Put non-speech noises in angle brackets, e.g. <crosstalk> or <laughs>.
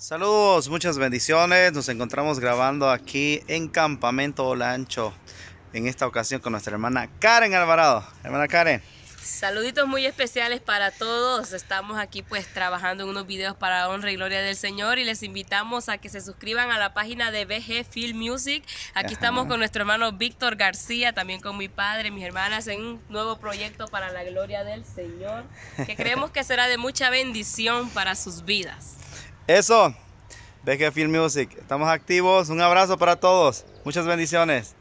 Saludos, muchas bendiciones. Nos encontramos grabando aquí en Campamento Olancho. En esta ocasión con nuestra hermana Karen Alvarado. Hermana Karen. Saluditos muy especiales para todos. Estamos aquí pues trabajando en unos videos para honra y gloria del Señor y les invitamos a que se suscriban a la página de BG Film Music. Aquí estamos con nuestro hermano Víctor García, también con mi padre, mis hermanas, en un nuevo proyecto para la gloria del Señor que <laughs> creemos que será de mucha bendición para sus vidas. Eso. BG Film Music. Estamos activos. Un abrazo para todos. Muchas bendiciones.